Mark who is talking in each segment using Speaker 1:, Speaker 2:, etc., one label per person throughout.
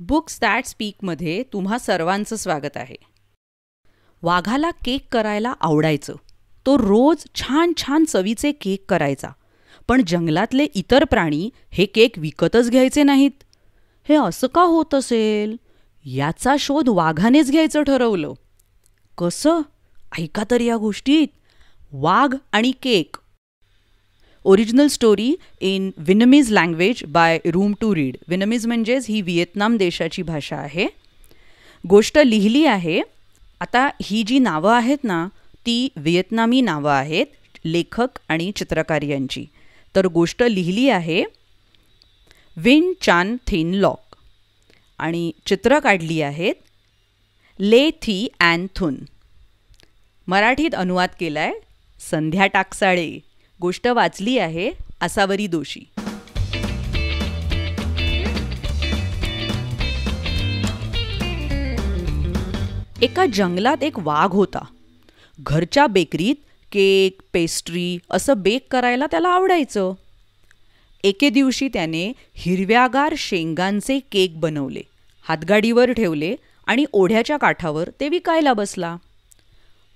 Speaker 1: books that स्पीकमध्ये तुम्हा सर्वांचं स्वागत आहे वाघाला केक करायला आवडायचं तो रोज छान छान चवीचे केक करायचा पण जंगलातले इतर प्राणी हे केक विकतच घ्यायचे नाहीत हे असं का होत असेल याचा शोध वाघानेच घ्यायचं ठरवलं कसं ऐका तर या गोष्टीत वाघ आणि cake original story in Vietnamese language by Room to Read Vietnamese म्हणजेच ही व्हिएतनाम देशाची भाषा आहे गोष्ट लिहिली आहे आता ही जी नावं आहेत ना ती व्हिएतनामी नावं आहेत लेखक आणि चित्रकार यांची तर गोष्ट लिहिली आहे विन चान थिन लॉक आणि चित्र काढली आहेत ले थी अँड थुन मराठीत अनुवाद केला आहे संध्या टाकसाळे गोष्ट वाचली आहे असावरी दोषी एका जंगलात एक वाघ होता घरच्या बेकरीत केक पेस्ट्री असं बेक करायला त्याला आवडायचं एके दिवशी त्याने हिरव्यागार शेंगांचे केक बनवले हातगाडीवर ठेवले आणि ओढ्याच्या काठावर ते विकायला बसला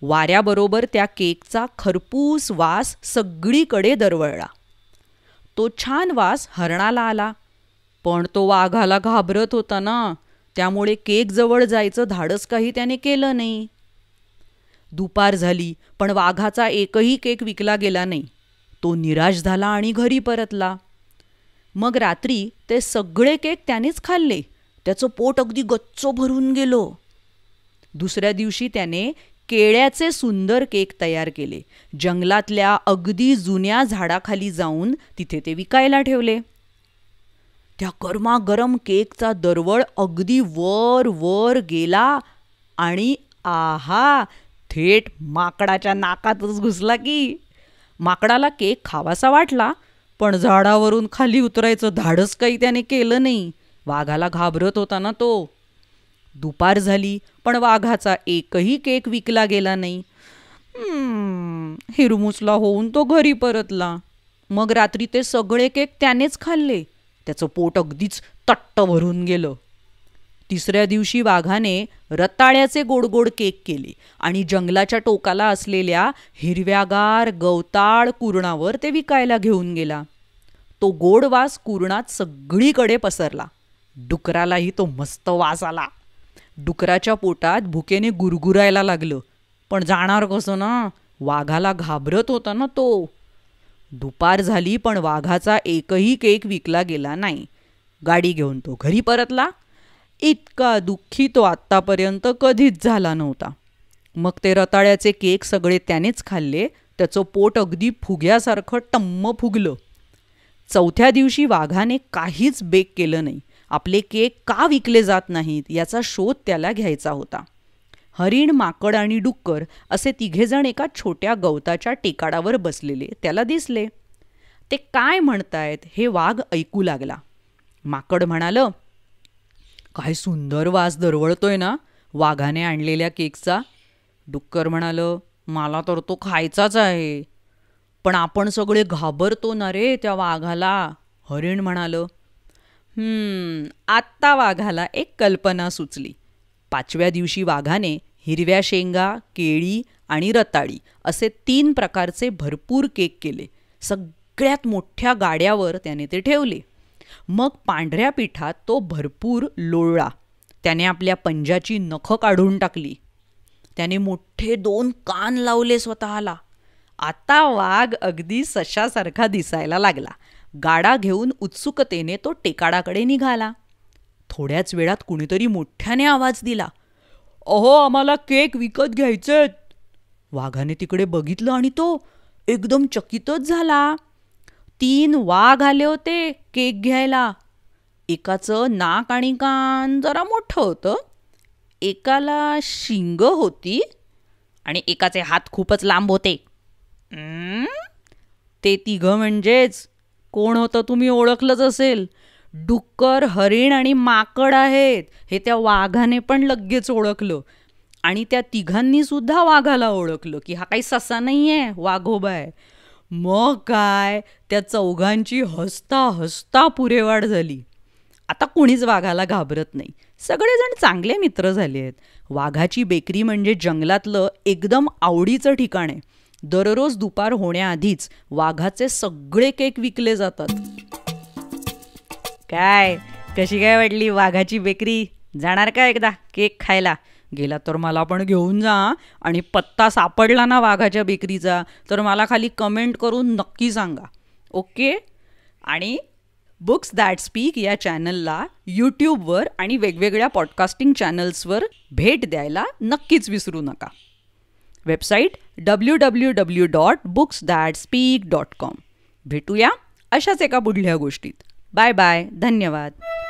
Speaker 1: वाऱ्याबरोबर त्या केकचा खरपूस वास सगळीकडे दरवळला तो छान वास हरणाला आला पण तो वाघाला घाबरत होता ना त्यामुळे केक जवळ जायचं धाडस काही त्याने केलं नाही दुपार झाली पण वाघाचा एकही केक विकला गेला नाही तो निराश झाला आणि घरी परतला मग रात्री ते सगळे केक त्यानेच खाल्ले त्याचं पोट अगदी गच्चो भरून गेलो दुसऱ्या दिवशी त्याने केळ्याचे सुंदर केक तयार केले जंगलातल्या अगदी जुन्या झाडाखाली जाऊन तिथे ते विकायला ठेवले त्या गरमागरम केकचा दरवळ अगदी वर वर गेला आणि आहा थेट माकडाच्या नाकातच घुसला की माकडाला केक खावासा वाटला पण झाडावरून खाली उतरायचं धाडस काही त्याने केलं नाही वाघाला घाबरत होता ना तो दुपार झाली पण वाघाचा एकही केक विकला गेला नाही हिरमुसला होऊन तो घरी परतला मग रात्री ते सगळे केक त्यानेच खाल्ले त्याचं पोट अगदीच तट्ट भरून गेलं तिसऱ्या दिवशी वाघाने रताळ्याचे गोडगोड केक केले आणि जंगलाच्या टोकाला असलेल्या हिरव्यागार गवताळ कुरणावर ते विकायला घेऊन गेला तो गोड वास कुरणात सगळीकडे पसरला डुकरालाही तो मस्त वास आला डुकराच्या पोटात भुकेने गुरगुरायला लागलं पण जाणार कसं ना वाघाला घाबरत होता ना तो दुपार झाली पण वाघाचा एकही केक विकला गेला नाही गाडी घेऊन तो घरी परतला इतका दुःखी तो आत्तापर्यंत कधीच झाला नव्हता मग ते रताळ्याचे केक सगळे त्यानेच खाल्ले त्याचं पोट अगदी फुग्यासारखं टम्म फुगलं चौथ्या दिवशी वाघाने काहीच बेक केलं नाही आपले केक का विकले जात नाहीत याचा शोध त्याला घ्यायचा होता हरिण माकड आणि डुक्कर असे तिघेजण एका छोट्या गवताच्या टेकाडावर बसलेले त्याला दिसले ते काय म्हणतायत हे वाघ ऐकू लागला माकड म्हणाल काय सुंदर वास दरवळतोय ना वाघाने आणलेल्या केकचा डुक्कर म्हणाल मला तर तो खायचाच आहे पण आपण सगळे घाबरतो ना रे त्या वाघाला हरिण म्हणालं आत्ता वाघाला एक कल्पना सुचली पाचव्या दिवशी वाघाने हिरव्या शेंगा केळी आणि रताळी असे तीन प्रकारचे भरपूर केक केले सगळ्यात मोठ्या गाड्यावर त्याने ते ठेवले मग पांढऱ्या पिठात तो भरपूर लोळला त्याने आपल्या पंजाची नखं काढून टाकली त्याने मोठे दोन कान लावले स्वतःला आता वाघ अगदी सशासारखा दिसायला लागला गाडा घेऊन उत्सुकतेने तो टेकाडाकडे निघाला थोड्याच वेळात कुणीतरी मोठ्याने आवाज दिला अहो आम्हाला केक विकत घ्यायचेत वाघाने तिकडे बघितलं आणि तो एकदम चकितच झाला तीन वाघ आले होते केक घ्यायला एकाचं नाक आणि कान जरा मोठं होतं एकाला शिंग होती आणि एकाचे हात खूपच लांब होते ते तिघं म्हणजेच कोण होतं तुम्ही ओळखलंच असेल डुक्कर हरिण आणि माकड आहेत हे त्या वाघाने पण लगेच ओळखलं आणि त्या तिघांनी सुद्धा वाघाला ओळखलं की हा काही ससा नाही आहे वाघोबा आहे मग काय त्या चौघांची हसता हसता पुरेवाढ झाली आता कुणीच वाघाला घाबरत नाही सगळेजण चांगले मित्र झाले आहेत वाघाची बेकरी म्हणजे जंगलातलं एकदम आवडीचं ठिकाण आहे दररोज दुपार होण्याआधीच वाघाचे सगळे केक विकले जातात काय कशी काय वाटली वाघाची बेकरी जाणार का एकदा केक खायला गेला तर मला पण घेऊन जा आणि पत्ता सापडला ना वाघाच्या बेकरीचा तर मला खाली कमेंट करून नक्की सांगा ओके आणि बुक्स दॅट स्पीक या चॅनलला यूट्यूबवर आणि वेगवेगळ्या पॉडकास्टिंग चॅनल्सवर भेट द्यायला नक्कीच विसरू नका website W W W dot books that speak dot com भेटूया अशाच एका पुढल्या गोष्टीत बाय बाय धन्यवाद